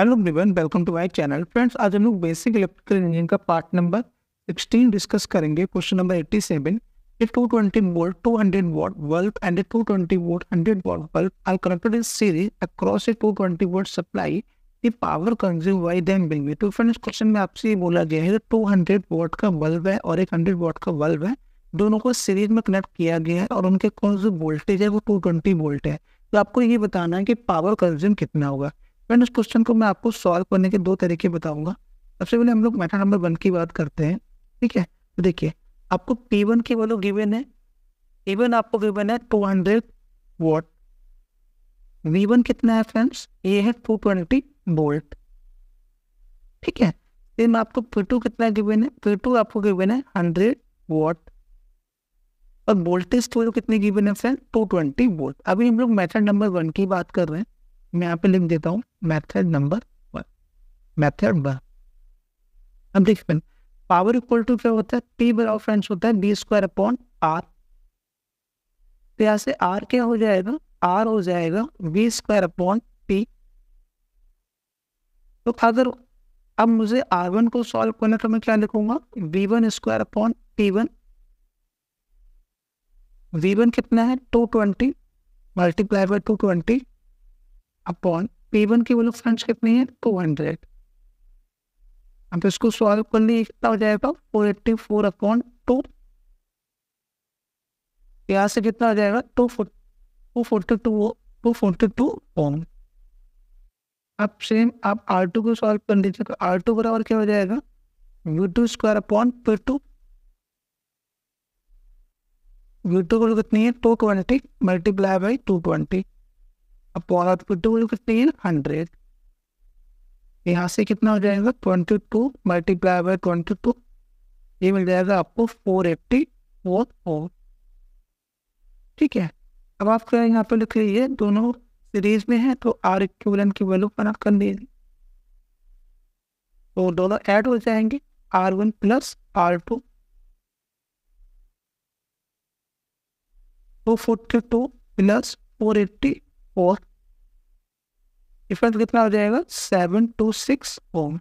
Hello everyone welcome to my channel friends आज हम लोग बेसिक इलेक्ट्रिकल इंजीनियरिंग का पार्ट नंबर 16 डिस्कस करेंगे question number 87 A 220 volt 200 watt bulb and A 220 volt 100 watt bulb are connected in series across a 220 volt supply the power consume by them being be. तो friends question में आपसे ये बोला गया है कि 200 वाट का बल्ब है और एक 100 वाट का बल्ब है दोनों को सीरीज में कनेक्ट किया गया है और उनके कौन से वोल्टेज है वो 220 वोल्ट है तो आपको ये बताना है कि पावर कंज्यूम कितना होगा फ्रेंड इस क्वेश्चन को मैं आपको सॉल्व करने के दो तरीके बताऊंगा सबसे पहले हम लोग मैटर नंबर वन की बात करते हैं ठीक है तो देखिए आपको पी वन की वैल्यू गिवन है इवन आपको गिवन है two hundred watt V one कितना है फ्रेंड्स ये है टू ट्वेंटी वोल्ट ठीक है देन आपको पी टू कितना गिवन है पी टू आपको गिवन है हंड्रेड वोट और वोल्टेज तो कितनी गिवन है फ्रेंड टू ट्वेंटी वोल्ट अभी हम लोग मेथड नंबर वन की बात कर रहे हैं मैं यहाँ पे लिख देता हूँ method number one method one अब देखिए पावर इक्वल टू क्या होता है पी बराबर फ्रेंड्स होता है बी स्क्वायर अपॉन आर तो यहाँ से आर क्या हो जाएगा आर हो जाएगा बी स्क्वायर अपॉन पी तो अगर अब मुझे आर वन को सॉल्व करना तो मैं क्या लिखूंगा B one square upon P one V one कितना है two twenty multiply by two twenty upon P one की वैल्यू फ्रेंड्स कितनी है टू हंड्रेड अब इसको सॉल्व कर लिए कितना हो जाएगा four eighty four upon two यहाँ से कितना हो जाएगा two forty two forty two two forty two ohm अब सेम आप आर टू को सॉल्व कर लीजिए तो आर टू बराबर क्या हो जाएगा U two square upon P two U two को कितनी है two twenty multiply by two twenty upon two कितनी हंड्रेड यहाँ से कितना हो जाएगा twenty two multiply by twenty two ये मिल जाएगा आपको फोर एट्टी फोर फोर ठीक है अब आप क्या यहाँ पर लिख रही है दोनों सीरीज में है तो आर इक्वलन की वैल्यू पर आप कर दीजिए तो दोनों ऐड हो जाएंगे R one plus R two two forty two plus four eighty four difference कितना हो जाएगा सेवन टू सिक्स ओम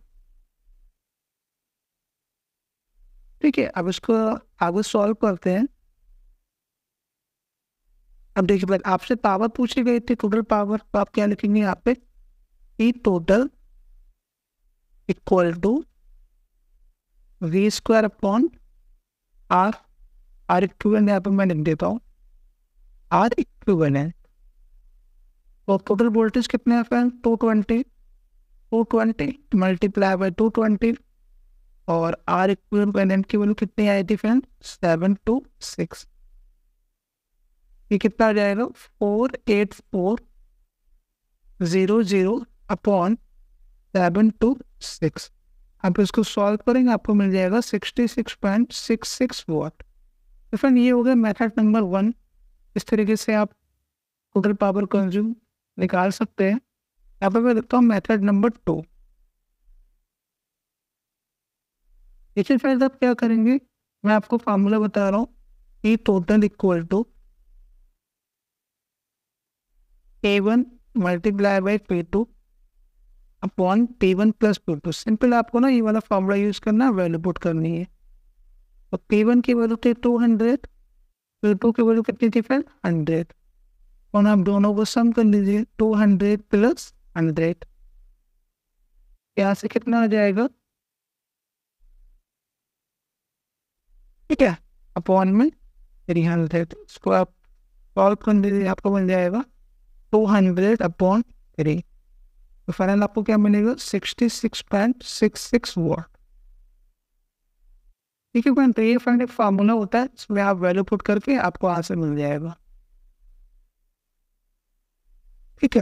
ठीक है अब इसको आगे सॉल्व करते हैं अब देखिए आपसे पावर पूछी गई थी टोटल पावर तो आप क्या लिखेंगे यहाँ पे E total equal to V square upon R R equivalent यहाँ पर मैं लिख देता हूँ आर इक्वेन है और टोटल वोल्टेज कितने है friend two twenty two twenty multiply by two twenty और आर इक्वल करंट की वैल्यू कितनी आई थी फ्रेंड सेवन टू सिक्स ये कितना आ जाएगा four eight four zero zero upon seven two six आप इसको सॉल्व करेंगे आपको मिल जाएगा sixty six point six six watt तो फ्रेंड ये हो गया मेथड नंबर वन इस तरीके से आप टोटल पावर कंज्यूम निकाल सकते हैं यहाँ पर मैं देखता हूँ मेथड नंबर टू देखिए फ्रेंड्स आप क्या करेंगे मैं आपको फार्मूला बता रहा हूँ E total equal to A one multiply by P two upon P one plus P two simple आपको ना ये वाला फार्मूला यूज़ करना वैल्यू पुट करनी है और पी वन की वैल्यू थी टू हंड्रेड पी टू की वैल्यू कितनी थी फ्रेंड हंड्रेड और आप दोनों को सम कर लीजिए टू हंड्रेड प्लस हंड्रेड यहाँ से कितना आ जाएगा ठीक है अपॉन में थ्री हंड्रेड इसको आप सॉल्व कर लीजिए आपको मिल जाएगा टू हंड्रेड अपॉन थ्री तो फाइनल आपको क्या मिलेगा sixty six point six six watt ठीक है फ्रेंड तो ये फ्रेंड एक फार्मूला होता है इसमें आप वैल्यू पुट करके आपको आंसर मिल जाएगा ठीक है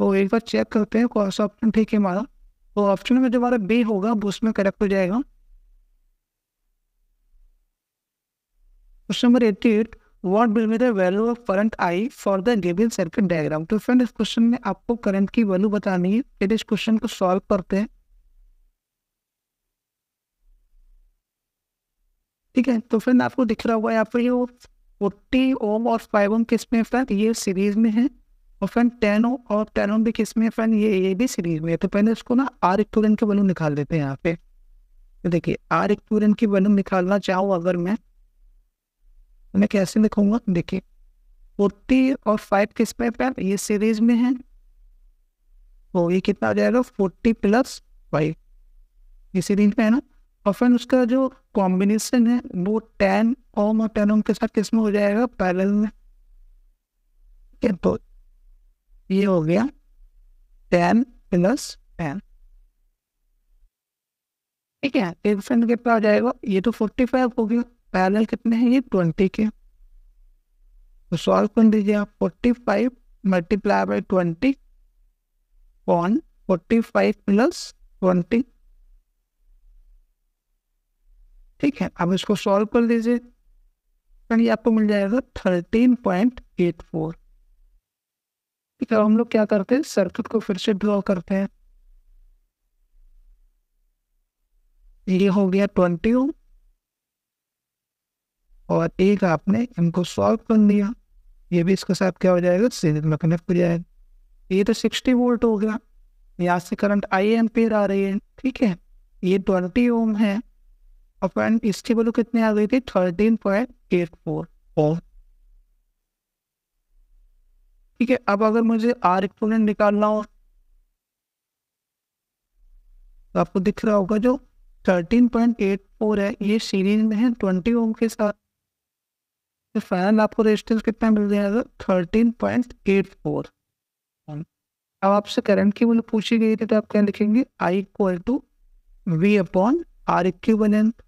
वो एक बार चेक करते हैं कौन सा ऑप्शन ठीक है हमारा वो ऑप्शन में जो हमारा बी होगा वो उसमें करेक्ट हो जाएगा question number eighty eight what will be the value of current I for the given circuit diagram तो फ्रेंड इस क्वेश्चन में आपको करंट की वैल्यू बतानी है फिर इस क्वेश्चन को सॉल्व करते हैं ठीक है तो फ्रेंड आपको दिख रहा होगा यहाँ पर ये फोर्टी ओम और फाइव ओम किस में फ्रेंड ये सीरीज में है और फ्रेंड टेनो और टेनो भी किस में फ्रेंड ये ए बी सीरीज में है तो पहले इसको ना आर इक्टोरेंट के वैल्यू निकाल देते हैं यहाँ पे तो देखिए आर इक्टोरेंट की वैल्यू निकालना चाहूँ अगर मैं तो मैं कैसे लिखूंगा देखिए फोर्टी और फाइव किस पे फ्रेंड ये सीरीज में है तो ये कितना आ जाएगा फोर्टी प्लस फाइव ये सीरीज में है ना और फ्रेंड उसका जो कॉम्बिनेशन है वो टेन ओम और टेन ओम के साथ किस में हो जाएगा पैरल में तो ये हो गया टेन प्लस टेन ठीक है टेन फ्रेंड कितना आ जाएगा ये तो फोर्टी फाइव हो गया पैरल कितने हैं ये ट्वेंटी के तो सॉल्व कर दीजिए आप forty five multiply by twenty कौन फोर्टी फाइव प्लस ट्वेंटी ठीक है अब इसको सॉल्व कर लीजिए ये आपको मिल जाएगा थर्टीन पॉइंट एट फोर तो हम लोग क्या करते हैं सर्किट को फिर से ड्रॉ करते हैं ये हो गया ट्वेंटी ओम और एक आपने इनको सॉल्व कर लिया ये भी इसके साथ क्या हो जाएगा सीरीज में कनेक्ट हो जाएगा ये तो सिक्सटी वोल्ट हो गया यहाँ से करंट आई एम पेर आ रही है ठीक है ये ट्वेंटी ओम है और फ्रेंड इसकी वैल्यू कितनी आ गई थी thirteen point eight four ohm ठीक है अब अगर मुझे आर एक्सपोनेंट निकालना हो तो आपको दिख रहा होगा जो 13.84 है ये सीरीज में है 20 ओम के साथ तो फाइनल आपको रेजिस्टेंस कितना मिल जाएगा थर्टीन पॉइंट एट फोर अब आपसे करंट की वैल्यू पूछी गई थी तो आप क्या लिखेंगे I equal to V upon R equivalent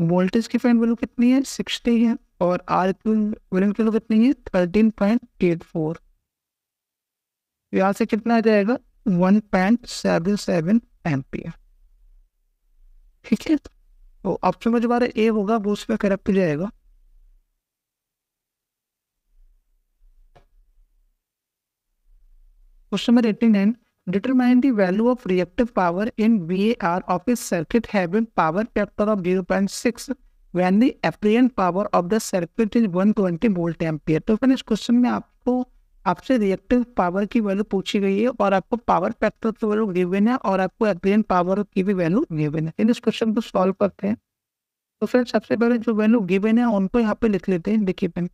voltage की फैन वैल्यू कितनी है सिक्सटी है और आर की वैल्यू कितनी है थर्टीन पॉइंट एट फोर यहाँ से कितना आ जाएगा one point seven seven ampere ठीक है तो ऑप्शन में जो हमारा ए होगा वो उसमें करेक्ट जाएगा question number eighty nine Determine the value of reactive power in VAR of a circuit having power factor of 0.6 when the apparent power of the circuit is 120 volt ampere तो फिर इस क्वेश्चन में आपको आपसे reactive power की value पूछी गई है और आपको पावर फैक्टर की वैल्यू गिवन है और आपको अपरेंट पावर की भी वैल्यू गिवन है इन इस क्वेश्चन को सॉल्व करते हैं तो फिर सबसे पहले जो वैल्यू गिवन है उनको यहाँ पे लिख लेते हैं देखिए पेन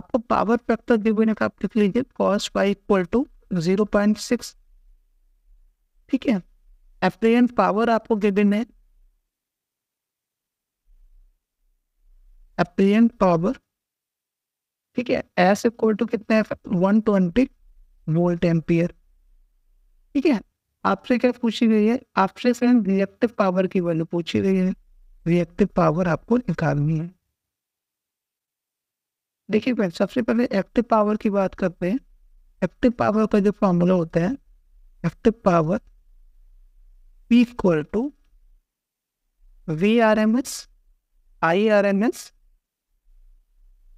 आपको पावर फैक्टर गिवन है तो आप लिख लीजिए cos Y equal to zero point six ठीक है एफ्लुएंस पावर आपको देना है एफ्लुएंट पावर ठीक है एस इक्वल टू कितना वन ट्वेंटी वोल्ट एम्पियर ठीक है आपसे क्या पूछी गई है आपसे फ्रेंड रिएक्टिव पावर की वैल्यू पूछी गई है रिएक्टिव पावर आपको निकालनी है देखिए फ्रेंड सबसे पहले एक्टिव पावर की बात करते हैं एक्टिव पावर का जो फॉर्मूला होता है active power P equal to VRMS IRMS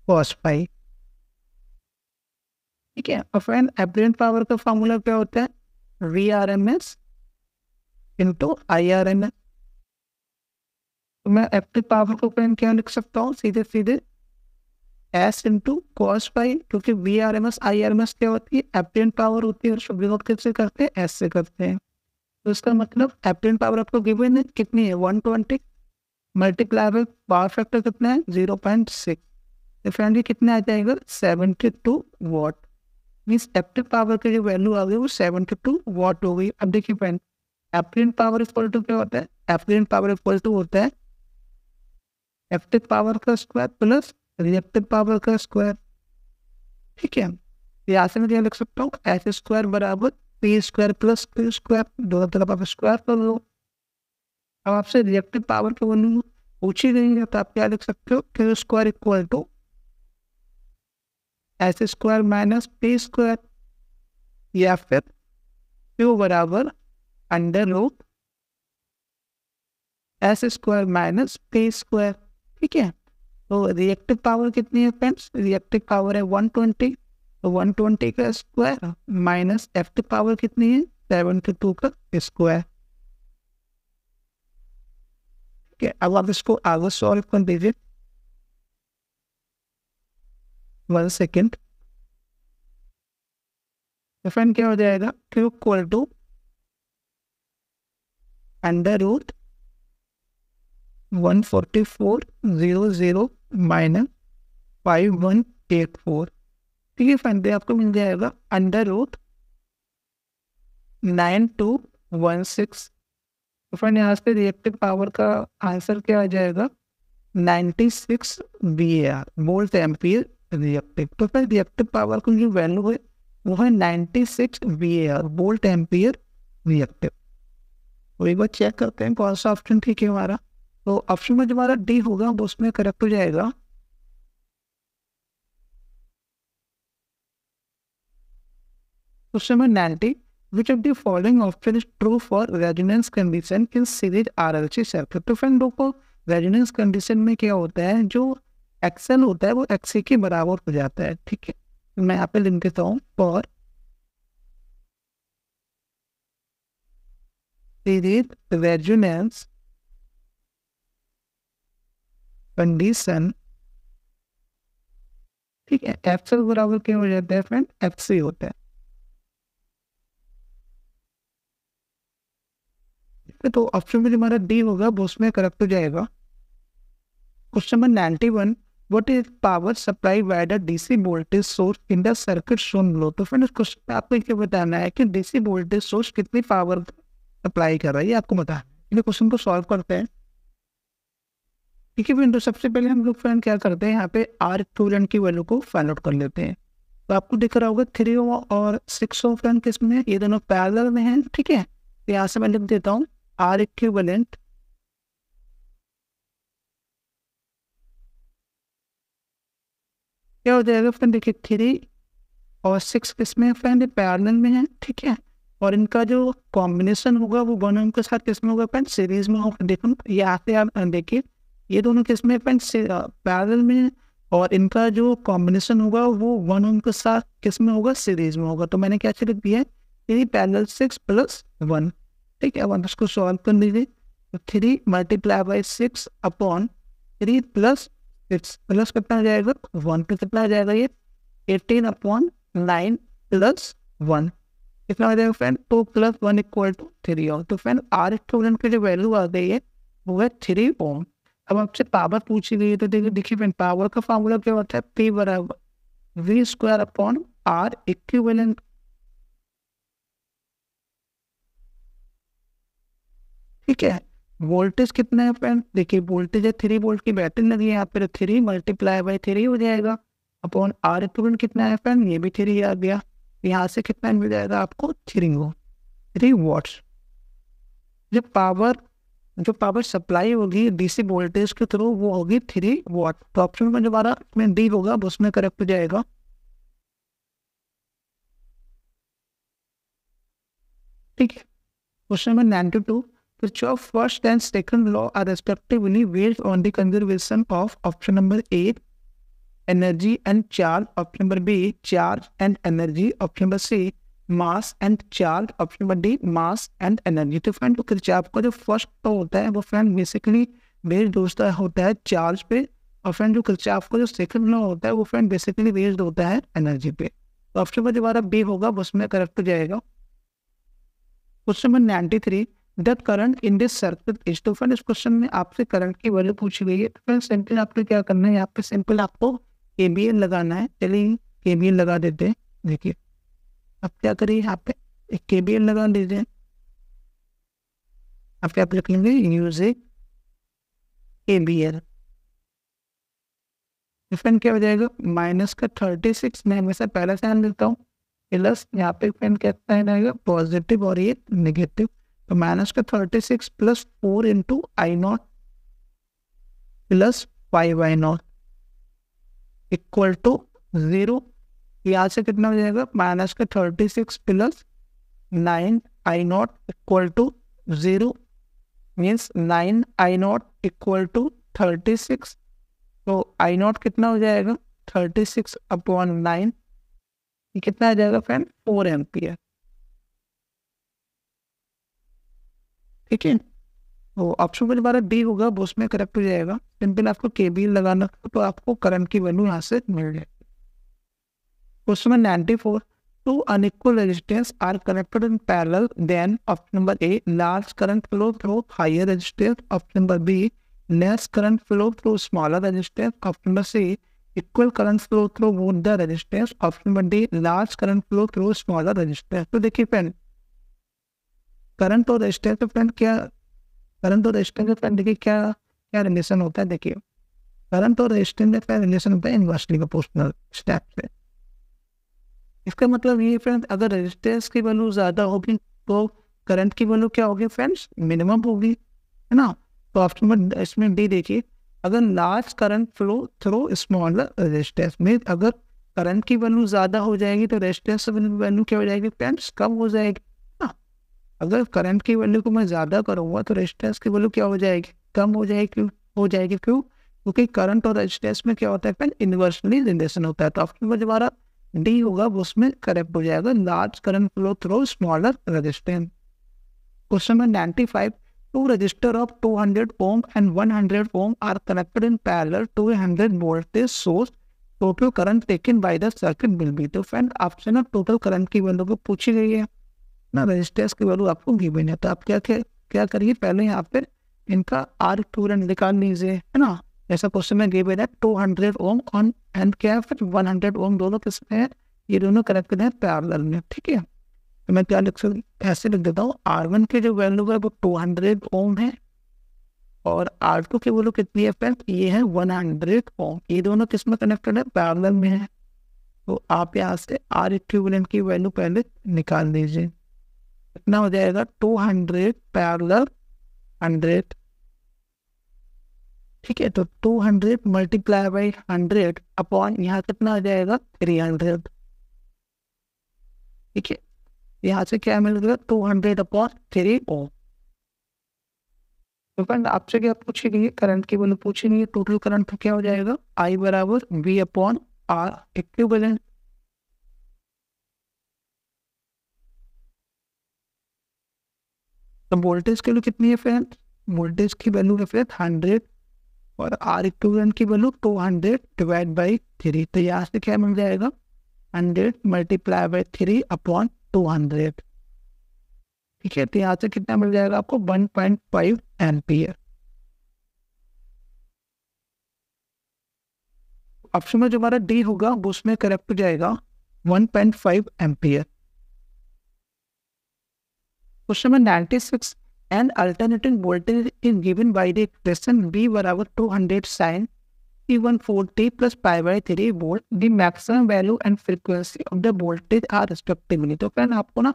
cos pi ठीक है और फ्रेंड एपरेंट पावर का फॉर्मूला क्या होता है V R M S into I R M S तो मैं एपरेंट पावर को फ्रेंड क्या लिख सकता हूँ सीधे सीधे एस इंटू कॉस पाई क्योंकि V R M S I R M S क्या होती है एपरेंट पावर होती है और सब विनोट कैसे करते हैं एस से करते हैं तो इसका मतलब एप्टेन पावर आपको गिवन है कितनी है one twenty multiplier power factor कितना है जीरो पॉइंट सिक्स तो फ्रेंडली कितना आ जाएगा सेवेंटी टू वॉट मीन्स एप्टेन पावर की जो वैल्यू आ गई वो सेवेंटी टू वॉट हो गई अब देखिए फ्रेंड एप्टेन पावर इक्वल टू क्या होता है एप्टेन पावर इक्वल टू होता है एक्टिव पावर का स्क्वायर प्लस रिएक्टिव पावर का स्क्वायर ठीक है तो यहाँ से मैं लिख सकता हूँ एस स्क्वायर बराबर P square plus P square दोनों तरफ आप स्क्वायर कर लो अब आपसे रिएक्टिव पावर की वैल्यू पूछी गई है तो आप क्या लिख सकते हो Q square equal to S square minus P square या फिर क्यू बराबर under root S square minus P square ठीक है तो रिएक्टिव पावर कितनी है फ्रेंड्स रिएक्टिव पावर है वन ट्वेंटी वन तो ट्वेंटी का स्क्वायर माइनस एफ की पावर कितनी है सेवन के टू का स्क्वायर ठीक है अब आप इसको आगे सॉल्व कर दीजिए वन सेकेंड फ्रेंड क्या हो जाएगा Q equal to under root one forty four zero zero minus five one eight four तीसरे फाइन दे आपको मिल जाएगा under root nine two one six तो फ्रेंड यहाँ से रिएक्टिव पावर का आंसर क्या आ जाएगा ninety six V A R volt M P reactive तो फिर रिएक्टिव पावर की जो वैल्यू है वो है ninety six V A R volt volt ampere reactive तो एक बार चेक करते हैं कौन सा ऑप्शन ठीक है हमारा तो ऑप्शन में जो हमारा डी होगा वो उसमें करेक्ट हो जाएगा Question number 90. तो फ्रेंड कंडीशन में क्या होता है जो एक्सएल होता है वो एक्सी के बराबर हो जाता है ठीक है मैं यहाँ पे लिख देता हूँ फॉर सीरीज कंडीशन ठीक है एक्सेल बराबर क्या हो जाता है फ्रेंड एफ होता है तो ऑप्शन में हमारा डी होगा वो उसमें करेक्ट हो जाएगा question number ninety one what is power supply by the DC voltage source in the circuit shown लो तो फिर इस क्वेश्चन में आपको ये बताना है कि डीसी वोल्टेज सोर्स कितनी पावर अप्लाई कर रहा है ये आपको बता इन्हें क्वेश्चन को सॉल्व करते हैं ठीक है फ्रेंड सबसे पहले हम लोग फ्रेंड क्या करते हैं यहाँ पे आर टूलेंट की वैल्यू को फाइंड आउट कर लेते हैं तो आपको दिख रहा होगा थ्री और सिक्स ऑफ फ्रेंड किस में ये दोनों पैरल में हैं ठीक है तो यहाँ से मैं लिख देता हूँ are equivalent क्या हो जाएगा फ्रेंड देखिए थ्री और सिक्स किसमें में फ्रेंड पैरेलल में है ठीक है और इनका जो कॉम्बिनेशन होगा वो वन के साथ किसमें होगा फ्रेंड सीरीज में होगा देखो ये आते आप देखिए ये दोनों किसमें में फ्रेंड पैरल में और इनका जो कॉम्बिनेशन होगा वो वन ओम के साथ किसमें होगा सीरीज में होगा तो मैंने क्या लिख दिया है three parallel six plus one ठीक है अब इसको सॉल्व कर लीजिए तो three multiply by six upon three plus six plus कितना आ जाएगा वन प्लस कितना आ जाएगा ये eighteen upon nine plus one कितना आ जाएगा friend two plus one equal to three ohm तो फ्रेंड आर स्टूडेंट की जो वैल्यू आ गई है वो है थ्री ओम अब आपसे पावर पूछी गई है तो देखिए देखिए फ्रेंड पावर का फॉर्मूला क्या होता है पी बराबर V square upon R equivalent ठीक है वोल्टेज कितना है फ्रेंड देखिए वोल्टेज है थ्री वोल्ट की बैटरी लगी है यहाँ पर थ्री मल्टीप्लाई बाई थ्री हो जाएगा अपॉन आर इक्विवेंट कितना है फ्रेंड ये भी थ्री आ गया यहाँ से कितना मिल जाएगा आपको थ्री वो थ्री वॉट्स जब पावर जो पावर सप्लाई होगी डीसी वोल्टेज के थ्रू वो होगी थ्री वॉट तो ऑप्शन में दोबारा में डी होगा उसमें करेक्ट हो जाएगा ठीक है question number ninety two Kirchhoff's first and second law are respectively based on the conservation of option number A, energy and charge, option number B, charge and energy, option number C, mass and charge option number D mass and energy तो friend तो Kirchhoff का जो first law होता है वो friend basically based होता होता है चार्ज पे और फ्रेंड जो किरचाप का जो सेकंड लॉ होता है वो फ्रेंड बेसिकली बेस्ड होता है एनर्जी पे ऑप्शन नंबर जो दोबारा बी होगा उसमें करेक्ट हो जाएगा question number ninety three that current in this circuit is तो फ्रेंड इस क्वेश्चन में आपसे करंट की वैल्यू पूछी गई है तो फ्रेंड सिंपल आपको क्या करना है यहाँ पे सिंपल आपको केबीएल लगाना है चलिए केबीएल लगा देते हैं देखिए अब क्या करिए यहाँ पे एक केबीएल लगा दीजिए आप क्या लिख लेंगे यूज ए केबीएल फ्रेंड क्या हो जाएगा माइनस का थर्टी सिक्स मैं हमेशा पहला ध्यान देता हूँ प्लस यहाँ पे फ्रेंड कहता है पॉजिटिव और ये नेगेटिव तो माइनस का thirty six plus four into I naught plus five I naught equal to zero यहाँ से कितना हो जाएगा माइनस का thirty six plus nine I naught equal to zero means nine I naught equal to thirty six तो I not कितना हो जाएगा थर्टी सिक्स अपॉन नाइन कितना आ जाएगा फ्रेंड फोर एम्पियर ठीक है तो ऑप्शन में हमारा बी होगा वो उसमें करेक्ट हो जाएगा सिंपल आपको के बी लगाना तो आपको करंट की वैल्यू यहाँ से मिल जाएगी question number ninety four two unequal resistance are connected in parallel then option number A large current flow through higher resistance option number B less current flow through smaller resistance option number C equal current flow through both the resistance option number D large current flow through smaller resistance तो देखिए friend current और resistance friend क्या current और resistance friend देखिए क्या क्या relation होता है देखिए करंट और रेजिस्टेंस का रिलेशन होता है इन्वर्सली प्रोपोर्शनल स्टेप पे इसका मतलब ये फ्रेंड अगर रेजिस्टेंस की वैल्यू ज़्यादा होगी तो करंट की वैल्यू क्या होगी फ्रेंड्स मिनिमम होगी है ना तो ऑप्शन इसमें डी देखिए अगर large current flow through small resistance में अगर करंट की वैल्यू ज़्यादा हो जाएगी तो रेजिस्टेंस वैल्यू क्या हो जाएगी फ्रेंड्स कम हो जाएगी अगर करंट की वैल्यू को मैं ज़्यादा करूँगा तो रेजिस्टेंस की वैल्यू क्या हो जाएगी कम हो जाएगी क्यों हो जाएगी क्यों क्योंकि करंट और रेजिस्टेंस में क्या होता है फ्रेंड इन्वर्सली जनरेशन होता है तो आपके जो हमारा डी होगा वो उसमें करेक्ट हो जाएगा large current flow through smaller resistance question number ninety five two resistor of two hundred ohm and one hundred ohm are connected in parallel two hundred voltage source total current taken by the circuit will be तो friend आपसे ना total current की value को पूछी गई है ना resistance की वैल्यू आपको गिवन है तो आप क्या क्या, क्या करिए पहले यहाँ पर इनका आर टूरेंट निकाल लीजिए है ना ऐसा क्वेश्चन में गिवन है two hundred ohm on and क्या है फिर वन हंड्रेड ओम दोनों किसमें है ये दोनों कनेक्टेड हैं पैरल में ठीक है तो मैं क्या लिख ऐसे लिख देता हूँ आर वन की जो वैल्यू है वो टू हंड्रेड ओम है और आर टू की वैल्यू कितनी है फ्रेंड ये है वन हंड्रेड ओम ये दोनों किस में कनेक्टेड है पैरल में है तो आप यहाँ से आर इक्विवेलेंट की वैल्यू पहले निकाल लीजिए कितना हो जाएगा टू हंड्रेड पैरल हंड्रेड ठीक है तो two hundred multiply by hundred upon यहाँ कितना हो जाएगा थ्री हंड्रेड ठीक है यहाँ से क्या मिलेगा two hundred upon three O तो फ्रेंड आपसे क्या पूछेगी करंट की वैल्यू पूछेंगे टोटल करंट क्या हो जाएगा आई बराबर वी अपॉन आर इक्विवेलेंट तो वोल्टेज की वैल्यू कितनी है फ्रेंड वोल्टेज की वैल्यू है फ्रेंड हंड्रेड और आर इक्विवेलेंट की value two hundred divide by three तो यहाँ से क्या मिल जाएगा hundred multiply by three upon two hundred ठीक है तो यहाँ से कितना मिल जाएगा आपको one point five ampere option में जो हमारा डी होगा वो उसमें करेक्ट हो जाएगा one point five ampere question number ninety six an alternating voltage is given by the V बराबर two hundred sine E one forty plus five by three volt the maximum value and frequency of the voltage are respectively तो friend आपको ना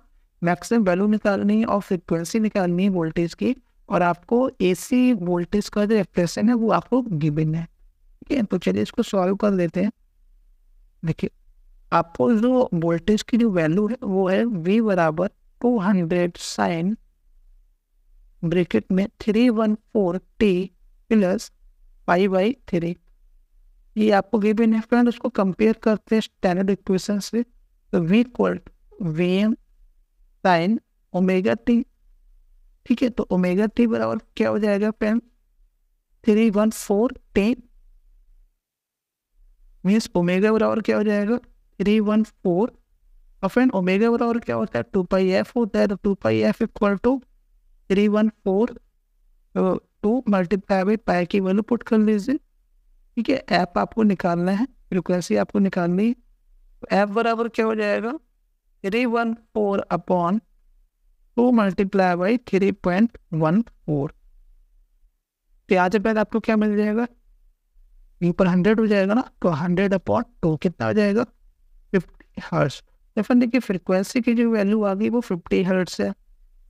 maximum value निकालनी है और frequency निकालनी है voltage की और आपको ए सी वोल्टेज का जो एक्सप्रेशन है वो आपको गिविन है ठीक है तो चलिए इसको सॉल्व कर देते हैं देखिए आपको जो वोल्टेज की जो वैल्यू है वो है वी बराबर टू हंड्रेड साइन ब्रेकेट में three one four T plus five by three ये आपको गिव इन है फ्रेंड उसको कंपेयर करते हैं स्टैंडर्ड इक्वेशन से तो V equal V M sine omega T ठीक है तो ओमेगा टी बराबर क्या हो जाएगा पेन three one four T means omega बराबर क्या हो जाएगा थ्री वन फोर और फ्रेंड ओमेगा बराबर क्या होता है टू पाई एफ होता है तो two pi F equal to three one four two multiply by pi की वैल्यू पुट कर लीजिए ठीक है ऐप आपको निकालना है फ्रिक्वेंसी आपको निकालनी है एफ तो बराबर क्या हो जाएगा three one four upon two multiply by three point one four तो आज पहले आपको क्या मिल जाएगा ऊपर हंड्रेड हो जाएगा ना तो हंड्रेड अपॉन टू कितना हो जाएगा फिफ्टी हर्ष फिर देखिए फ्रिक्वेंसी की जो वैल्यू आ गई वो फिफ्टी हर्ट्स है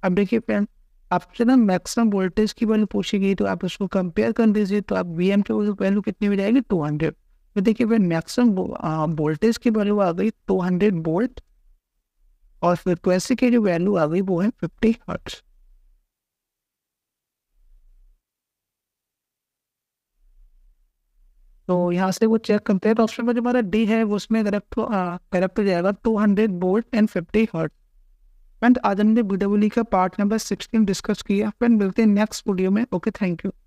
अब देखिए पेन आपसे ना मैक्सिमम वोल्टेज की वैल्यू पूछी गई तो आप उसको कंपेयर कर दीजिए तो आप वी एम की वैल्यू कितनी हो जाएगी टू हंड्रेड तो देखिए फ्रेंड मैक्सिमम वोल्टेज की वैल्यू आ गई टू हंड्रेड वोल्ट और फ्रिक्वेंसी की जो वैल्यू आ गई वो है फिफ्टी हर्ट्स तो हम्म। यहाँ से वो चेक करते हैं तो ऑप्शन में जो हमारा डी है वो उसमें करप्ट करप्ट हो जाएगा two hundred volt and fifty hertz friend आज हमने बी का पार्ट नंबर सिक्सटीन डिस्कस किया फ्रेंड मिलते हैं नेक्स्ट वीडियो में ओके थैंक यू